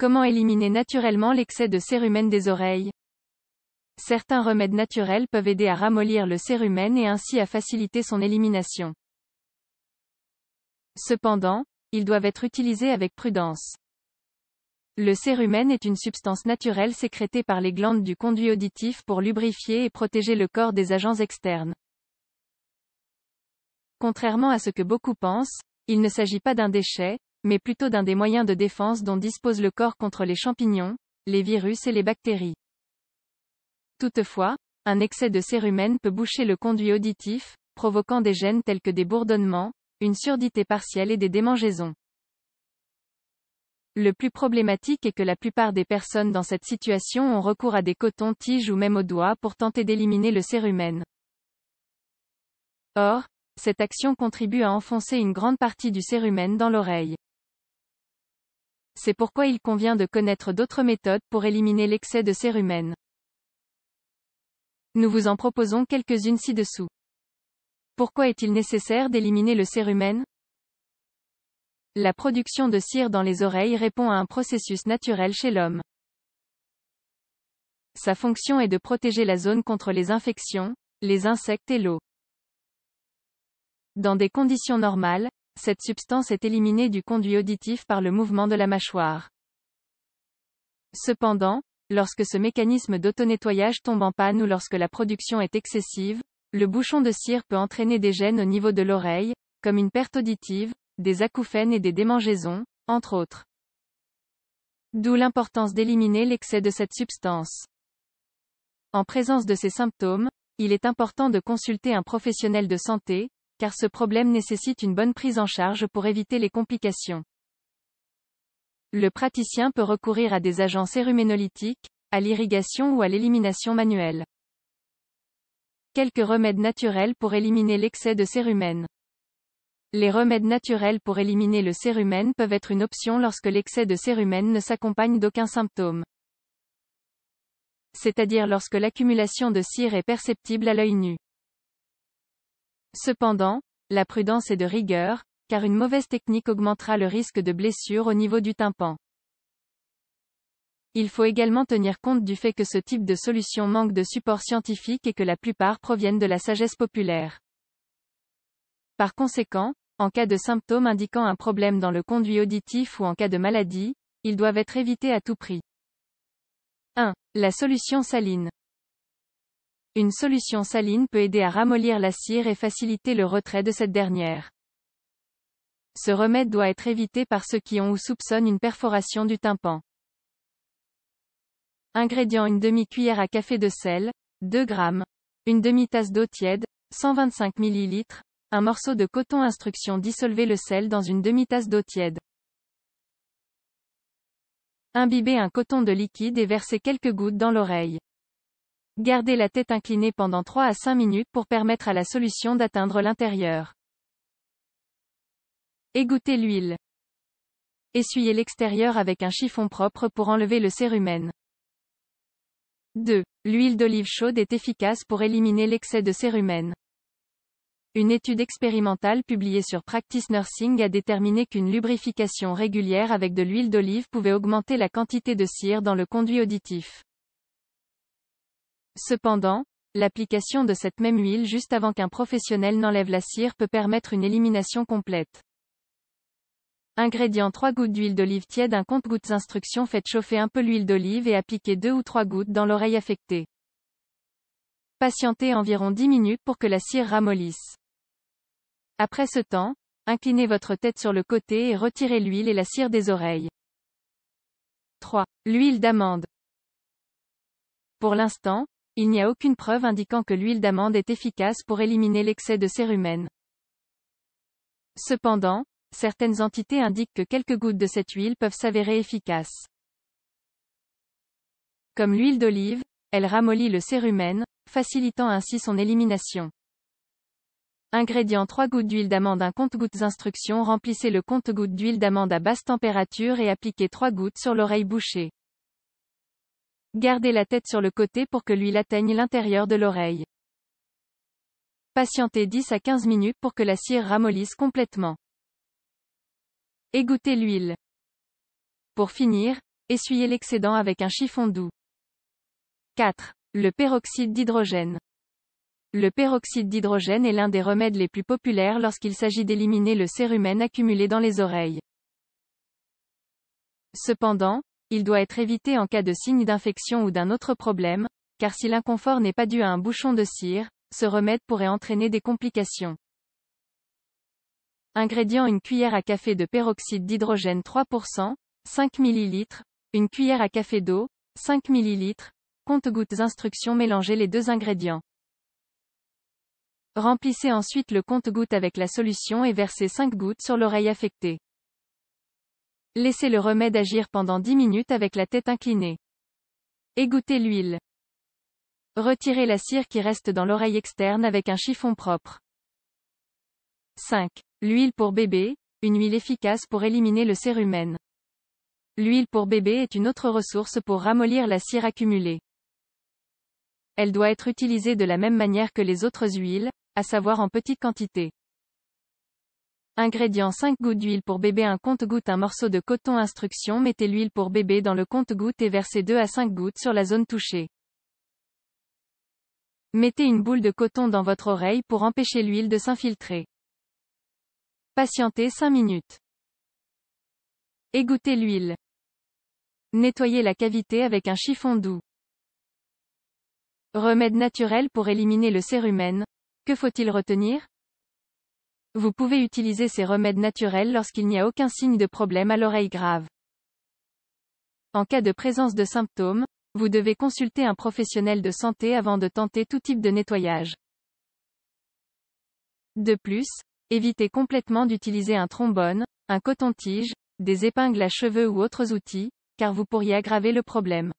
Comment éliminer naturellement l'excès de cérumen des oreilles Certains remèdes naturels peuvent aider à ramollir le cérumen et ainsi à faciliter son élimination. Cependant, ils doivent être utilisés avec prudence. Le cérumen est une substance naturelle sécrétée par les glandes du conduit auditif pour lubrifier et protéger le corps des agents externes. Contrairement à ce que beaucoup pensent, il ne s'agit pas d'un déchet, mais plutôt d'un des moyens de défense dont dispose le corps contre les champignons, les virus et les bactéries. Toutefois, un excès de cérumen peut boucher le conduit auditif, provoquant des gènes tels que des bourdonnements, une surdité partielle et des démangeaisons. Le plus problématique est que la plupart des personnes dans cette situation ont recours à des cotons-tiges ou même aux doigts pour tenter d'éliminer le cérumen. Or, cette action contribue à enfoncer une grande partie du cérumen dans l'oreille c'est pourquoi il convient de connaître d'autres méthodes pour éliminer l'excès de cérumen. Nous vous en proposons quelques-unes ci-dessous. Pourquoi est-il nécessaire d'éliminer le cérumen La production de cire dans les oreilles répond à un processus naturel chez l'homme. Sa fonction est de protéger la zone contre les infections, les insectes et l'eau. Dans des conditions normales, cette substance est éliminée du conduit auditif par le mouvement de la mâchoire. Cependant, lorsque ce mécanisme d'autonettoyage tombe en panne ou lorsque la production est excessive, le bouchon de cire peut entraîner des gènes au niveau de l'oreille, comme une perte auditive, des acouphènes et des démangeaisons, entre autres. D'où l'importance d'éliminer l'excès de cette substance. En présence de ces symptômes, il est important de consulter un professionnel de santé, car ce problème nécessite une bonne prise en charge pour éviter les complications. Le praticien peut recourir à des agents séruménolytiques, à l'irrigation ou à l'élimination manuelle. Quelques remèdes naturels pour éliminer l'excès de sérumen. Les remèdes naturels pour éliminer le sérumen peuvent être une option lorsque l'excès de sérumen ne s'accompagne d'aucun symptôme. C'est-à-dire lorsque l'accumulation de cire est perceptible à l'œil nu. Cependant, la prudence est de rigueur, car une mauvaise technique augmentera le risque de blessure au niveau du tympan. Il faut également tenir compte du fait que ce type de solution manque de support scientifique et que la plupart proviennent de la sagesse populaire. Par conséquent, en cas de symptômes indiquant un problème dans le conduit auditif ou en cas de maladie, ils doivent être évités à tout prix. 1. La solution saline. Une solution saline peut aider à ramollir la cire et faciliter le retrait de cette dernière. Ce remède doit être évité par ceux qui ont ou soupçonnent une perforation du tympan. Ingrédients une demi-cuillère à café de sel, 2 g, une demi-tasse d'eau tiède, 125 ml, un morceau de coton instruction dissolvez le sel dans une demi-tasse d'eau tiède. Imbibez un coton de liquide et versez quelques gouttes dans l'oreille. Gardez la tête inclinée pendant 3 à 5 minutes pour permettre à la solution d'atteindre l'intérieur. Égouttez l'huile. Essuyez l'extérieur avec un chiffon propre pour enlever le cérumen. 2. L'huile d'olive chaude est efficace pour éliminer l'excès de cérumen. Une étude expérimentale publiée sur Practice Nursing a déterminé qu'une lubrification régulière avec de l'huile d'olive pouvait augmenter la quantité de cire dans le conduit auditif. Cependant, l'application de cette même huile juste avant qu'un professionnel n'enlève la cire peut permettre une élimination complète. Ingrédients 3 gouttes d'huile d'olive tiède Un compte-gouttes Instructions Faites chauffer un peu l'huile d'olive et appliquez 2 ou 3 gouttes dans l'oreille affectée. Patientez environ 10 minutes pour que la cire ramollisse. Après ce temps, inclinez votre tête sur le côté et retirez l'huile et la cire des oreilles. 3. L'huile d'amande. Pour l'instant, il n'y a aucune preuve indiquant que l'huile d'amande est efficace pour éliminer l'excès de cérumen. Cependant, certaines entités indiquent que quelques gouttes de cette huile peuvent s'avérer efficaces. Comme l'huile d'olive, elle ramollit le cérumen, facilitant ainsi son élimination. Ingrédients 3 gouttes d'huile d'amande Un compte-gouttes Instructions Remplissez le compte-gouttes d'huile d'amande à basse température et appliquez 3 gouttes sur l'oreille bouchée. Gardez la tête sur le côté pour que l'huile atteigne l'intérieur de l'oreille. Patientez 10 à 15 minutes pour que la cire ramollisse complètement. Égouttez l'huile. Pour finir, essuyez l'excédent avec un chiffon doux. 4. Le peroxyde d'hydrogène. Le peroxyde d'hydrogène est l'un des remèdes les plus populaires lorsqu'il s'agit d'éliminer le cérumen accumulé dans les oreilles. Cependant, il doit être évité en cas de signe d'infection ou d'un autre problème, car si l'inconfort n'est pas dû à un bouchon de cire, ce remède pourrait entraîner des complications. Ingrédients une cuillère à café de peroxyde d'hydrogène 3%, 5 ml, une cuillère à café d'eau, 5 ml, compte-gouttes instructions Mélangez les deux ingrédients. Remplissez ensuite le compte-gouttes avec la solution et versez 5 gouttes sur l'oreille affectée. Laissez le remède agir pendant 10 minutes avec la tête inclinée. Égouttez l'huile. Retirez la cire qui reste dans l'oreille externe avec un chiffon propre. 5. L'huile pour bébé, une huile efficace pour éliminer le cérumen. L'huile pour bébé est une autre ressource pour ramollir la cire accumulée. Elle doit être utilisée de la même manière que les autres huiles, à savoir en petite quantité. Ingrédients 5 gouttes d'huile pour bébé Un compte-goutte Un morceau de coton Instruction Mettez l'huile pour bébé dans le compte-goutte et versez 2 à 5 gouttes sur la zone touchée. Mettez une boule de coton dans votre oreille pour empêcher l'huile de s'infiltrer. Patientez 5 minutes. Égouttez l'huile. Nettoyez la cavité avec un chiffon doux. Remède naturel pour éliminer le cérumen. Que faut-il retenir vous pouvez utiliser ces remèdes naturels lorsqu'il n'y a aucun signe de problème à l'oreille grave. En cas de présence de symptômes, vous devez consulter un professionnel de santé avant de tenter tout type de nettoyage. De plus, évitez complètement d'utiliser un trombone, un coton-tige, des épingles à cheveux ou autres outils, car vous pourriez aggraver le problème.